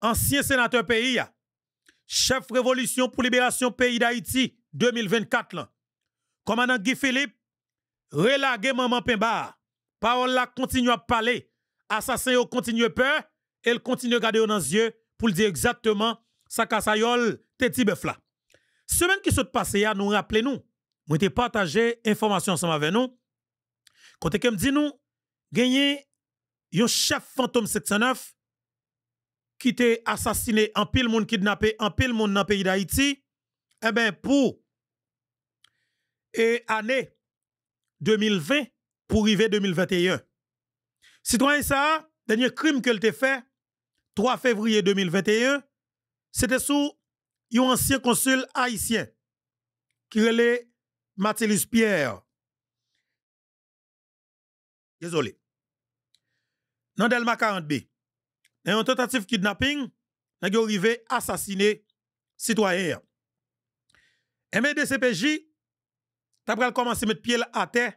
ancien sénateur pays, chef révolution pour libération pays d'Haïti 2024 Commandant Guy Philippe, relage maman Pemba. Parole continue à parler. Assassin continue peur. Elle continue à garder dans les yeux pour dire exactement sa kassayol teti bœuf Semaine qui s'est passée, nous rappelons nous. avons partagé information ensemble avec nous. Quand que me dit nous, gagné un chef fantôme 709 qui t'a assassiné en pile monde kidnappé en pile monde dans le pays d'Haïti eh ben pour et année 2020 pour arriver 2021 citoyen ça dernier crime qu'elle t'a fait 3 février 2021 c'était sous un ancien consul haïtien qui relait Mathilus Pierre désolé dans Delma 40B une tentative kidnapping, n'a arrivé à assassiner citoyen. MDCPJ, t'as commencé à mettre pied à terre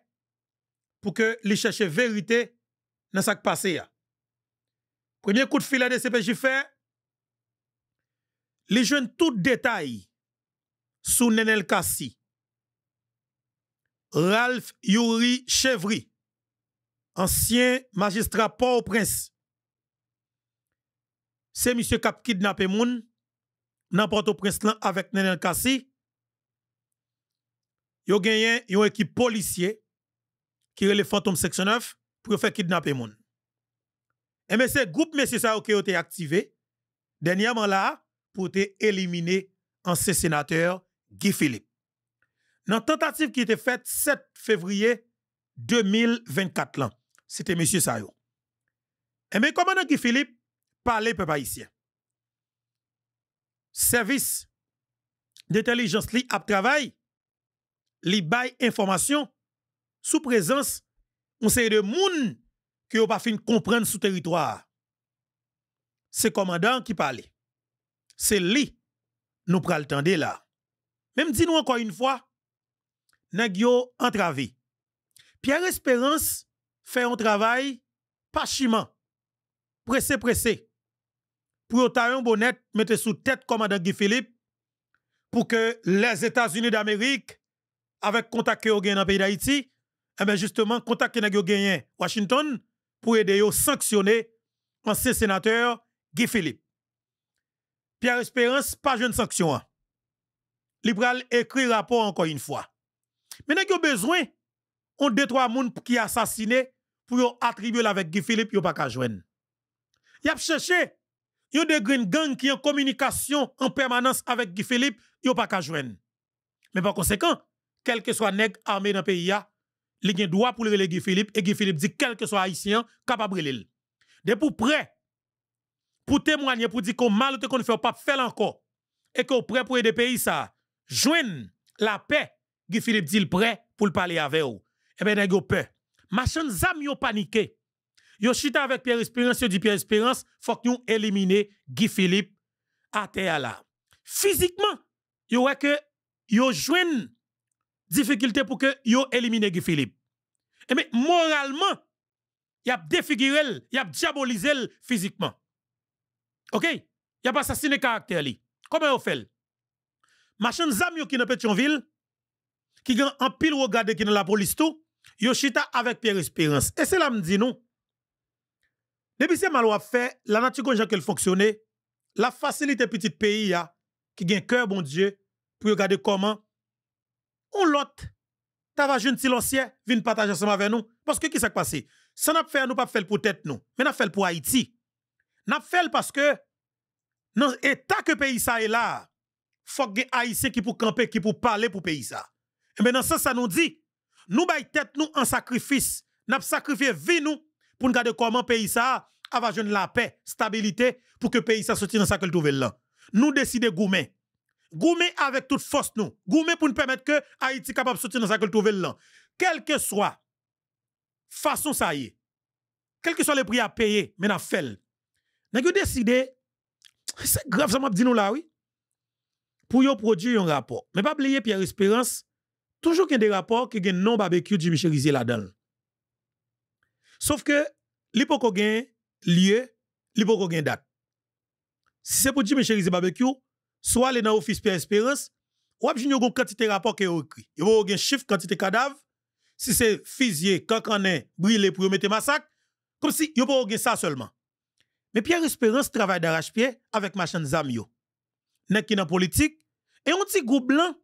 pour que les chercher vérité dans ce qui passé. Premier coup de fil à DCPJ fait, les jeunes tout détail sous Nenel Kassi, Ralph Yuri Chevry, ancien magistrat Port-au-Prince, c'est monsieur qui a kidnappé moun dans Port-au-Prince avec Nenel Kassi. Yo gagné une équipe policier qui est le fantôme section 9 pour faire kidnapper moun. Et eh mais c'est groupe monsieur ça qui a été activé dernièrement là pour éliminer ancien sénateur Guy Philippe. Dans tentative qui été faite 7 février 2024 c'était monsieur Sayo. Et eh mais commandant Guy Philippe parler peuple haïtien. Service d'intelligence li travail, li information sous présence on sait de moun qui ont pas fin comprendre sous territoire. C'est commandant qui parle. C'est lui nous pral là. Même dis nous encore une fois, nèg yo entravé. Pierre Espérance fait un travail pas chiment. Pressé pressé pour bonnet sous tête commandant Guy pour que les États-Unis d'Amérique avec contact que dans le pays d'Haïti et eh bien justement contact que à Washington pour aider à sanctionner ancien sénateur Guy Philippe Pierre Espérance pas jeune sanction hein. Libral écrit rapport encore une fois mais a besoin de deux trois personnes qui assassiné pour attribuer avec Guy Philippe yo pas joindre y a cherché y de green gang qui en communication en permanence avec Guy Philippe, yo pas qu'à joindre. Mais par conséquent, quel que soit nèg armé dans pays a, li gen droit pour le Guy Philippe et Guy Philippe dit quel que soit haïtien capable de De pour prêt pour témoigner pour dire qu'on mal te qu'on fait pas faire encore et qu'on prêt pour aider pays ça. Joindre la paix, Guy Philippe dit le prêt pour le parler avec eux. Eh ben nèg yo peur. Machin zam yo paniqué. Yo chita avec Pierre Espérance, yo dit Pierre Espérance, faut que nous éliminer Guy Philippe à terre là. Physiquement, yo ouais que yo joine difficulté pour que yo éliminer Guy Philippe. Eh mais moralement, y a défiguré, y a diabolisé physiquement. OK? Y a pas assassiné caractère li. Comment on fait? Machin zam yo qui dans Petionville, qui gagne en pile regarder qui dans la police tout, yo chita avec Pierre Espérance. Et c'est là me dit non. Depuis ce mal fait, la nature comme qu'elle fonctionnait, la facilité petit pays a, hein, qui gagne cœur bon Dieu pour regarder comment on l'autre va jeune silencieux vient partager ensemble avec nous parce que qui s'est passé ça n'a fait nous pas faire pour tête nous mais n'a fait pour Haïti n'a fait parce que dans l'état que pays ça est là faut que haïtien qui pour camper qui pour parler pour pays ça et maintenant ça ça nous dit nous bay tête nous en sacrifice n'a sacrifié vie nous pour nous garder comment pays ça va jeune la paix, stabilité pour que pays ça dans ça que trouve là. Nous de goumer. Goumer avec toute force nous. Goumer pour nous permettre que Haïti capable de sortir dans ça que trouve là. Quelle que soit façon ça y est. Quel que soit le prix à payer, mais n'a fait. avons décidé c'est grave ça m'a dit nous là oui. Pour yo produire un rapport. Mais pas oublier Pierre Espérance toujours qu'il y a des rapports qui ont non barbecue de Michel là-dedans. Sauf que pas lieu, pas date. Si c'est pour dire, Jimmy c'est Barbecue, soit aller dans l'office Pierre Espérance, ou bien jine yon quantité rapport qui a écrit. a pas gen chiffre quantité cadavres. Si c'est fusillé, quand qu'on est brûlé pour mettre un massacre, comme si a pas ça seulement. Mais Pierre Espérance travaille d'arrache-pied avec machin amis yo. Nèk ki nan politique, et un petit groupe blanc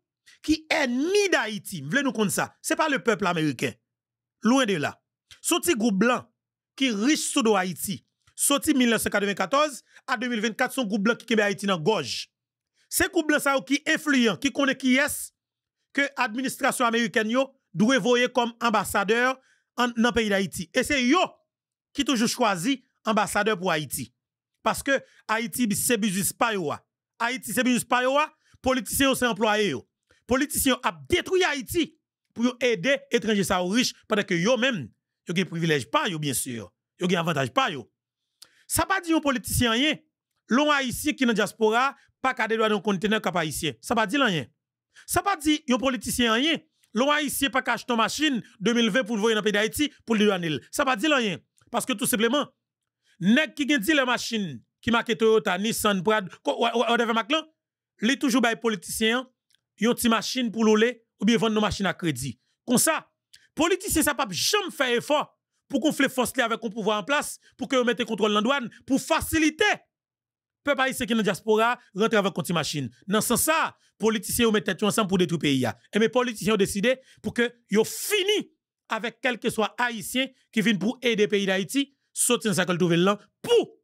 qui est ni d'Haïti, voulez nous dire ça. Ce n'est pas le peuple américain. Loin de là. Soti groupe blanc qui riche sous Haïti. Soti 1994 à 2024, son groupe blanc qui est Haïti dans gorge. Ce groupe blanc ça qui influent, qui connaît qui est que administration américaine yo doit voyer comme ambassadeur dans le pays d'Haïti. Et c'est yo qui toujours choisi ambassadeur pour Haïti. Parce que Haïti c'est business pas ah. Haïti c'est business pas ah. politiciens c'est employés yo. Politiciens a détruit Haïti pour aider étrangers sa riches pendant que yo même yo gen privilège pas yo bien sûr, yo gen avantage pas yo. Ça pas dit un politicien rien. L'on ici qui dans diaspora pas qu'à droit dans conteneur cap ici Ça pas dire rien. Ça pas dit un politicien rien. L'on ici pas qu'à acheter machine 2020 pour voyer dans pays d'Haïti pour le douanel. Ça pas dit rien parce que tout simplement nèg qui gen dit les machines qui marque Toyota, Nissan, Prad, whatever maclan, les toujours bay politicien, yon ti machine pour l'ouvrir ou bien vendre nos machines à crédit. Comme ça, politiciens ça pas jamais faire effort pour gonfler force avec un pouvoir en place, pour que vous mettez contrôle dans douane, pour faciliter peuple haïtien qui sont dans la diaspora rentrer avec contre machine. Dans ce sens, les politiciens mettent tête ensemble pour détruire le pays. Et les politiciens ont décidé pour que yo fini avec quel que soit haïtien qui vient pour aider le pays d'Haïti, soutenir ça que là pour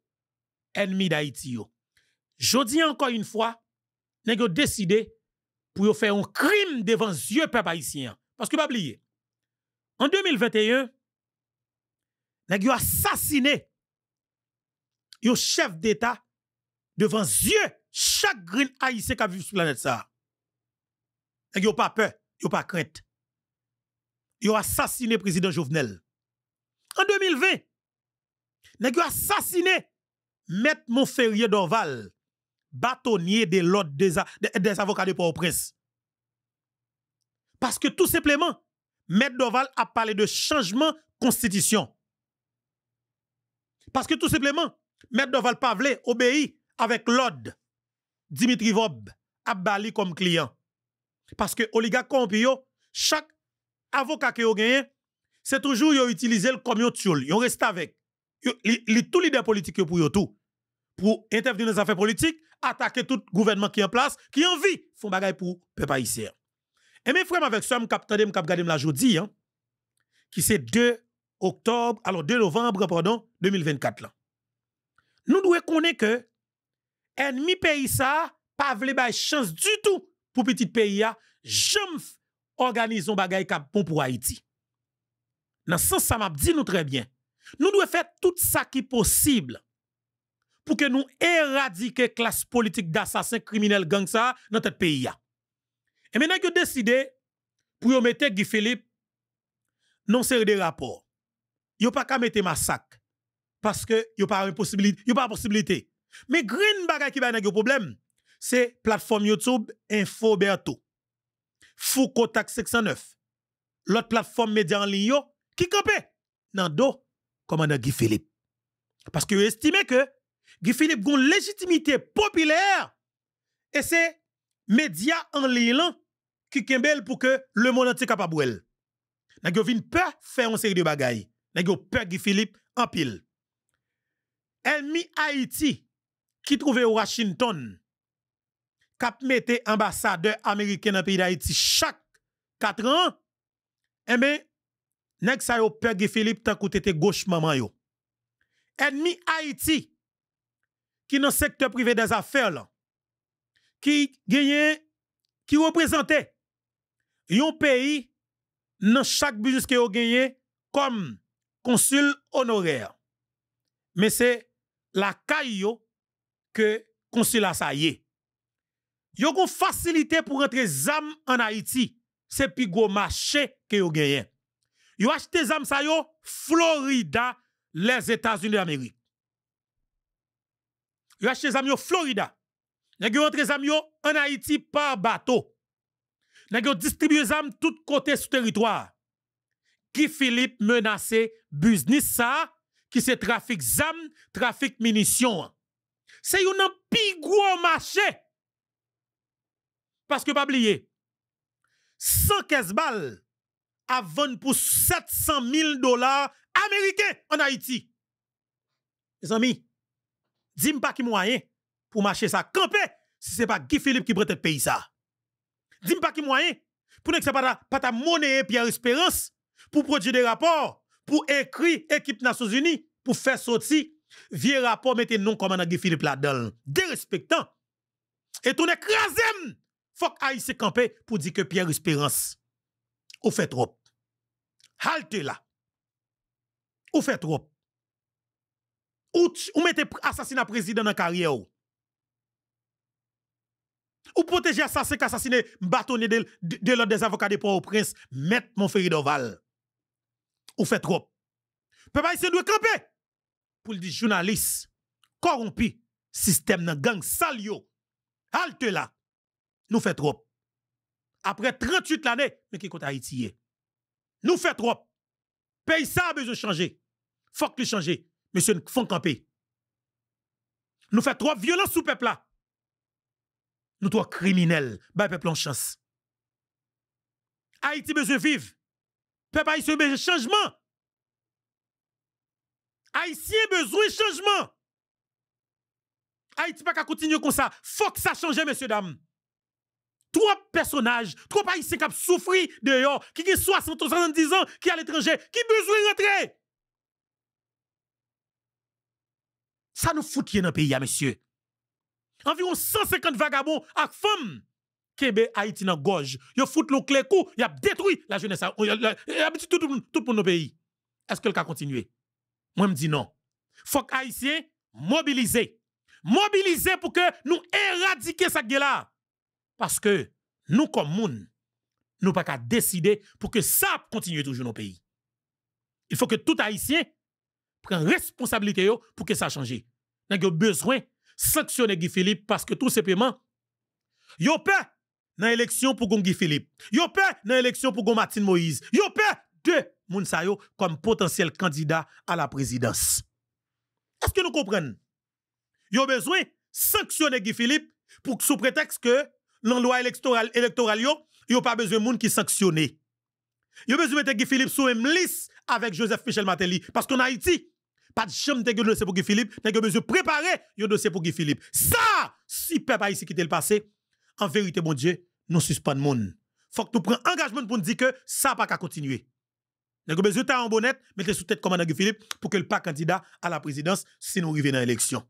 ennemi d'Haïti Je dis encore une fois, nèg décidé pour faire un crime devant yeux peuple haïtien parce que pas oublier en 2021, nèg assassiné yo chef d'État devant yeux chaque green haïtien qui vécu sur la planète ça. Nèg pas peur, yo pas crainte. Yo assassiné président Jovenel. En 2020, nèg yo assassiné Maître Monferrier d'Orval, bâtonnier de l'ordre des, des, avocats de Port-au-Prince. Parce que tout simplement, M. Doval a parlé de changement constitution. Parce que tout simplement, M. Doval Pavlé obéit avec l'ordre. Dimitri Vob a bali comme client. Parce que oligarque chaque avocat qui a gagné, c'est toujours utilisé comme yon tchoul. yon reste avec. les tout leader politique pour tout. Pour intervenir dans les affaires politiques, attaquer tout gouvernement qui est en place, qui en vie, font bagaille pour peuple haïtien. E mè fwè m avèk sa m kap tade m kap gade m la jodi an, ki se 2 oktob, alo 2 novembre aponon, 2024 lan. Nou dwe kone ke en mi peyi sa pa vle bay chans du tout pou petit peyi a jomf organizon bagay kap pon pou Haiti. Nan san sa m ap di nou trebyen. Nou dwe fè tout sa ki posible pou ke nou eradike klas politik d'assasin kriminel gang sa nan tet peyi a. Et maintenant, vous ont décidé pour mettre Guy Philippe non série de rapports. Ils n'ont pas qu'à mettre massacre parce que vous n'ont pas la possibilité, pas possibilité. Mais green qui va un problème, c'est plateforme YouTube Info Berto. Foucault Tax 609. L'autre plateforme média en ligne qui campait dans dos commandant Guy Philippe. Parce que estimez que Guy Philippe a une légitimité populaire et c'est médias en ligne qui kembel pour que le monde entier capable elle. N'a vinn peur faire une série de bagailles. N'a peur Guy Philippe en pile. Ennemi Haïti qui trouvait Washington cap mette ambassadeur américain dans pays d'Haïti chaque 4 ans. Eh bien, nèg sa yo peur Guy Philippe tant que gauche maman yo. Ennemi Haïti qui dans secteur privé des affaires là, qui gagné qui représentait yon pays dans chaque business que vous gagné comme consul honoraire. Mais c'est la caille que le ça y est. Yo gon facilité pour rentrer zam en Haïti. C'est plus gros marché que yo gagné. Yo acheté zam sa yo Florida, les États-Unis d'Amérique. Yo acheté zam yo Florida. Ils rentre entré zam en Haïti par bateau. Nèg yo distribué zam tout côté sur territoire. Qui Philippe menacé business ça qui c'est trafic zam, trafic munitions. C'est un plus gros marché. Parce que pas oublier 115 balles à vendre pour 700 000 dollars américains en Haïti. Mes amis, dis-moi pas qui moyen pour marcher ça camper si c'est pas Guy Philippe qui prête le pays ça dis pas qui moyen pour ne que ça pas pas ta monnaie Pierre Espérance pour produire des rapports, pour écrire équipe Nations Unies pour faire sortir vieux rapport mettez non comme dans Philippe là-dedans, dérespectant. Et ton écrasé faut que camper pour dire que Pierre Espérance ou fait trop. Halte là. Ou fait trop. Ou, ou mettez assassinat président dans carrière. Ou protéger assassin qui assassiné bâtonné de, de, des avocats de Port-au-Prince, mettre mon feridoval. d'Oval. Ou fait trop. Peuple haïtien doit camper pour le journaliste corrompu, système gang salio. Halte là. Nous fait trop. Après 38 l'année, mais qui compte Haïti Nous fait trop. Pays ça a besoin de changer. Faut que le changer. Monsieur, font camper. Nous fait trop violence sous peuple là nous trois criminels. Bah, peuple en chance. Haïti besoin vivre. Peuple haïtien besoin changement. Haïtien besoin changement. Haïti pas qu'à continuer comme ça. Faut que ça change, messieurs, dames. Trois personnages, trois haïtiens qui souffri dehors, qui ont 60 ou 70 ans, qui à l'étranger, qui besoin de rentrer. Ça nous fout dans le pays, hein, messieurs environ 150 vagabonds ak femmes kembe Haïti nan gorge. Yo fout le clé y a détruit la jeunesse, euh, tout tout pour nos pays. Est-ce que le cas continue Moi me dis non. Faut que haïtiens mobiliser. Mobiliser pour que nous éradiquer ça là. Parce que nous comme monde, nous pas qu'à décider pour que ça continue toujours dans nos pays. Il faut que tout haïtien prenne responsabilité pour que ça change. Nous avons besoin sanctionner Guy Philippe parce que tout simplement, yo peur dans l'élection pour Guy Philippe. Yo peur dans l'élection pour Martin Moïse. Yo peur de Mounsayo comme potentiel candidat à la présidence. Est-ce que nous comprenons? Yo besoin sanctionner Guy Philippe pour sous prétexte que dans la loi électorale électorale yo, pas besoin de monde qui sanctionner. Yo besoin de Guy Philippe sous liste avec Joseph Michel Matéli parce qu'en Haïti pas de chambre de dossier pour Guy Philippe, n'a besoin préparer un dossier pour Guy Philippe. Ça, si peuple ici qui le passé, en vérité, mon Dieu, nous suspendons monde. Faut que nous prenions engagement pour nous dire que ça pas qu'à continuer. Nous avons besoin en bonnette, mettre sous tête commandant Guy Philippe pour que le pas candidat à la présidence si nous arrivons dans l'élection.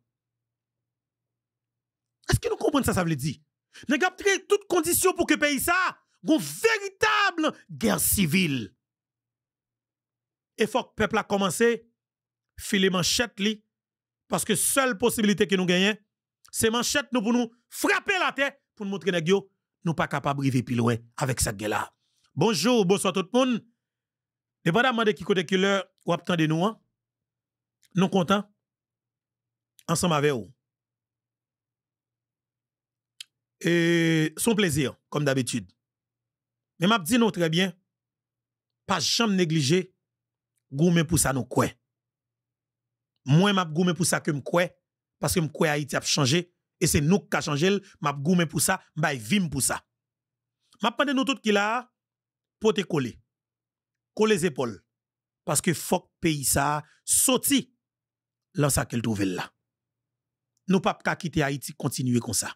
Est-ce que nous comprenons ça, ça veut dire? Nous avons créé toutes conditions pour que le pays ça, une véritable guerre civile. Et faut que le peuple a commencé filer manchette li, parce que seule possibilité que nous gagnons, c'est manchette nous pour nous frapper la tête, pour nous montrer que nous sommes pas capables de plus loin avec cette guerre-là. Bonjour, bonsoir tout le monde. Dépendamment de qui côté l'heure ou de nous, hein? nous content, ensemble avec vous. Et son plaisir, comme d'habitude. Mais m'a dit nous très bien, pas jamais négliger gourmet pour ça nous quoi. Moi, m'a goumé pour ça que m'koué, parce que m'koué Haïti a changé, et c'est nous qui a changé, m'a goumé pour ça, m'a vim pour ça. M'a pande nous tout qui là, pour te coller. Coller les épaules. Parce que faut pays ça, sorti, dans ça qu'elle trouve là. Nous pas qu'à quitter Haïti, continuer comme ça.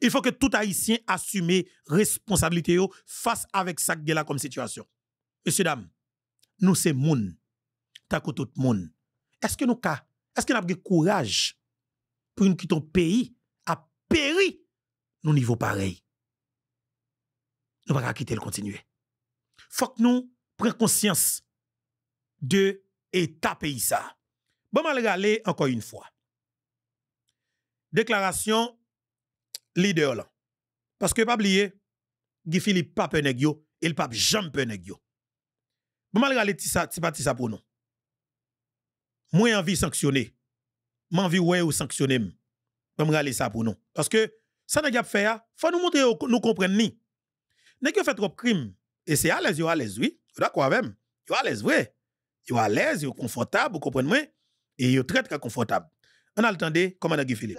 Il faut que tout Haïtien assume responsabilité face avec ça comme situation. Messieurs, dames, nous c'est moun, t'as tout monde, Est-ce que nou ka? Est-ce que nou ap ge kouraj pou yon kiton peyi ap peri nou nivou parey? Nou baka akite l kontinue. Fok nou prek konsyans de eta peyi sa. Bouman le gale, anko yon fwa. Deklarasyon lide o lan. Paske pab liye, gifili pape negyo, el pab jampe negyo. Bouman le gale, ti pa ti sa pou nou. moi envie sanctionner. Moi envie ouais ou sanctionner. Pas me aller ça pour nous parce que ça n'a pas fait faut nous montrer nous comprendre ni. N'est que fait trop crime et c'est à l'aise êtes à l'aise oui, d'accord avec même. à l'aise Vous êtes à l'aise, êtes confortable, vous comprenez moi e et vous très très confortable. On a entendu commandant Guy Philippe.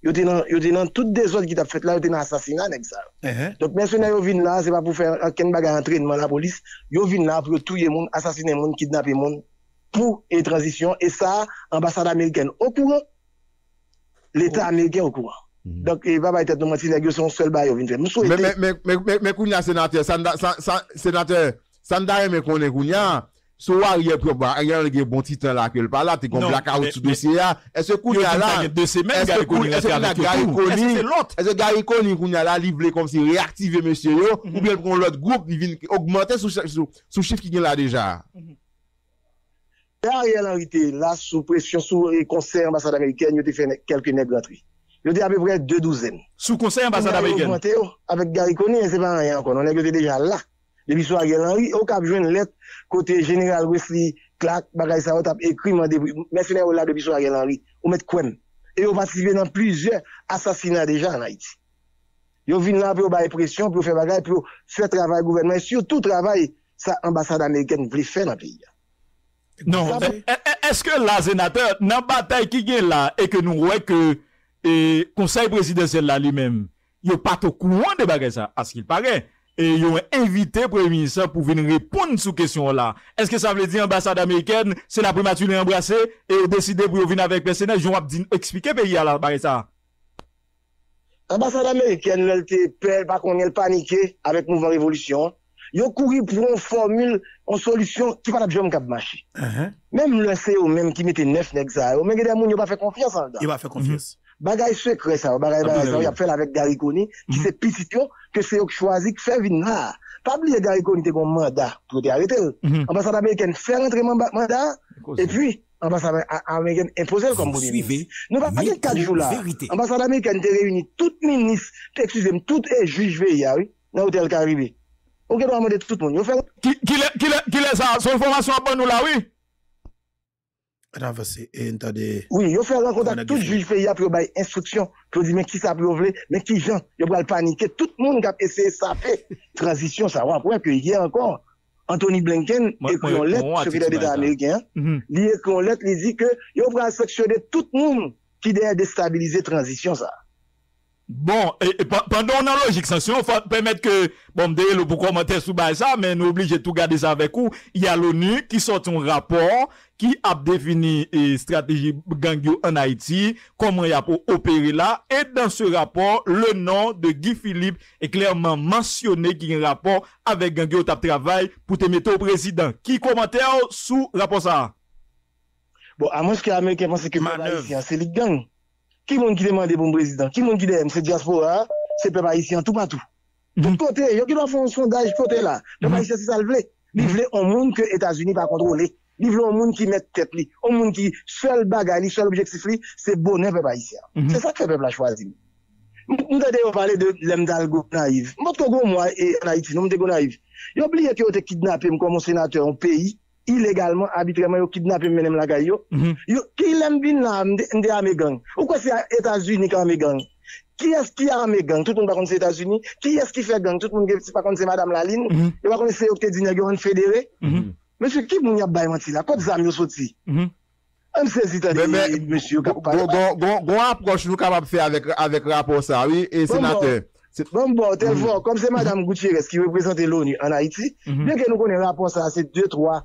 Yo vous nan dit de zot ki qui fet ont yo là, vous asasina nek Donc Uh -huh. vous mensyonè yo vin ce n'est pas pour faire euh, ken entraînement à la police. yo vin la les gens, assassiner les gens, kidnapper les gens. pou etransisyon, et sa, ambassade amilken o kouan, l'Etat oh. amilken o kouan. Mhm. Donk, e va ba etat nou mati, la ge son sol bayo vin fè. Mè kounya senate, sanate, sanate, mè koune kounya, souwa, agar lege bon titan la ke l pala, te kon blaka ou sou dosye ya, e se kounya la, e se koune la, e se koune la, li vle kom si reaktive mè sè yo, pou bè proun lòt goup, ni vin augmentè sou chif ki gwen la deja. Ariel Henry, là, sous pression, sous le conseil ambassade américaine, il a fait quelques négociations. Il a à peu près deux douzaines. Sous conseil ambassade américaine Avec Gary Coney, c'est pas rien encore. On est déjà là. Depuis soir, Ariel Henry, au cap, une lettre, côté général Wesley, Clark, Bagay Sao, a écrit, mercenaire là, depuis soir, Ariel Henry, on met quoi Et on participé dans plusieurs assassinats déjà en Haïti. Ils viennent là pour faire pression, pour faire bagay, pour faire travail gouvernement, surtout travail, ça, ambassade américaine voulait faire dans le pays. Non, e, e, eske la zenate nan batay ki gen la e ke nou wè ke konsey presidensel la li men, yo pato kouan de bagè sa, as ki parè, e yo wè evite preminisan pou veni repoun sou kesyon la. Eske sa vle di ambassade Ameriken, se la primatule yon brase, e deside pou yo veni avèk personel, joun wè ap di ekspike pe yon la bagè sa. Ambasade Ameriken, nou el te pèl bakon el panike avèk mouvman revolutyon, yo couru pour une formule, une solution qui va la bien cap marcher. Uh-huh. Même le CEO même qui mettait neuf nèg ça, même des il pas fait confiance en Il va faire confiance. Mm-hmm. Bagay secret ça, bagay bagay ah, bah, ça, il a fait avec Gary Coney, qui c'est mm-hmm. petit que c'est eux qui choisit qui fait venir là. Pas oublier Gary Coney était un mandat pour te arrêter. Mm-hmm. Ambassade américaine fait rentrer mandat et puis ambassade américaine imposer comme vous suivez. Nous pas parler quatre jours là. Ambassade américaine te réuni toutes ministres, excusez-moi, toutes juges VIA, oui, dans l'hôtel Caribé. Ou gen do a mwede tout moun yo fè. Ki lè, ki lè sa, son fonvasyon apan nou la, oui? Adan fè se entade... Oui, yo fè a lò kontak tout jil fè ya pou yo baye instruksyon. Pou yo di men ki sa pou yo vle, men ki jan, yo pral panike. Tout moun kap ese, sa fè. Transisyon sa wap wè, ki yè ankon. Anthony Blinken, ekon let, se fè de de Amerikè, li ekon let, li zi ke, yo pral seksyode tout moun ki deyè destabilize transisyon sa. Bon, et, pendant la logique si on faut permettre que, bon, le pour commenter sous ça, mais nous obligez tout garder ça avec vous. Il y a l'ONU qui sort un rapport qui a défini la stratégie gangue en Haïti, comment il a pour opérer là. Et dans ce rapport, le nom de Guy Philippe est clairement mentionné qui a un rapport avec gangue tap travail pour te mettre au président. Qui commentaire sous rapport ça? Bon, à moins que l'Amérique pense que c'est les gangs. Ki moun ki demande bon prezident, ki moun ki deme se diaspora, se pe pa isyan tout pa mhm. tout. Don kote, yo ki do mhm. mhm. a fon sondaj kote la, don pa isyan se sal vle. Li vle o moun ke Etasuni pa kontrole, li vle o moun ki met tepli, o moun ki sel bagay li, sel objek si fri, se bonen pe pa isyan. Se sa ke pe pa la chwazi. Mou tate yo pale de lem dal go naiv. Mou tate yo pale de lem dal go naiv. illégalement, arbitrairement, ils kidnappé même Lagayo. Mhm. qui l'aiment bien là, m'dé armé gang. Ou c'est États-Unis qui armé gang? Qui est-ce qui a armé Tout le monde contre les États-Unis. Qui est-ce qui fait gang? Tout le monde qui pas contre Madame Laline. Et mhm. pas contre c'est Octet Dinagon fédéré. Mhm. Monsieur, qui moun y a baillé là? Quoi des amis sorti? Même si c'est monsieur. Bon approche nous capable de faire avec, avec rapport ça, oui, et sénateur. Bon, bon, tel fort, comme c'est Madame Gutiérrez qui représente l'ONU en Haïti, bien que nous connaissons rapport ça, c'est deux, trois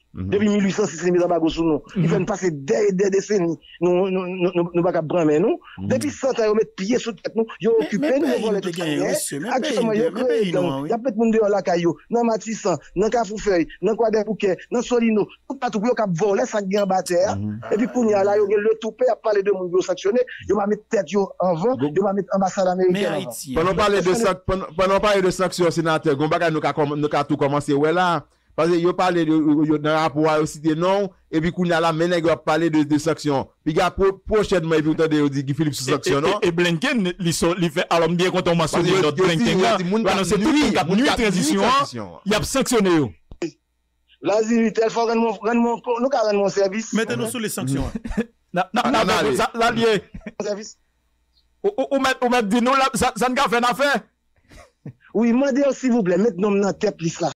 Mhm. Depuis 1860, c'est mis en bague sous nous. Ils veulent mhm. passer des, décennies. Nous ne pas prendre mais nous. Mhm. Depuis 100 ans, ils mettent pied sous tête nous. Ils occupent nous, hein. ils volent les carrières. Actuellement, ils créent. Il y a peut-être monde dehors la caillou, dans Matissan, dans Cafoufeuille, dans Quadé Bouquet, dans Solino. Tout partout, ils ont volé, ça gagne en bataille. Hein. Et puis, pour nous, là, ils ont le toupé, ils ont parlé de monde sanctionné. Ils vont mettre tête en vent, ils vont mettre ambassade américaine. Hein. Pendant parler de sanctions, sénateur, nous avons tout commencer, Ouais, là. Pase yo pale yo nan apwa yo site nan, epi kou nan la menen yo non, pale de saksyon. Epi gya pochèdman epi ou tade yo di ki filip sou saksyon nan. E blenken li fè alom diye konton masoni lòt blenken la. Moun kat ni tradisyon, yap saksyonè yo. La zi mi tel fò renn moun, renn moun, nou ka renn moun servis. Mète nou sou lè saksyon. Na, na, ah, na, la liye. Ou mète, ou mète, di nou la, zan ka fè na fè? Ou yi mète yo si vou blè, mète nou nan teplis la.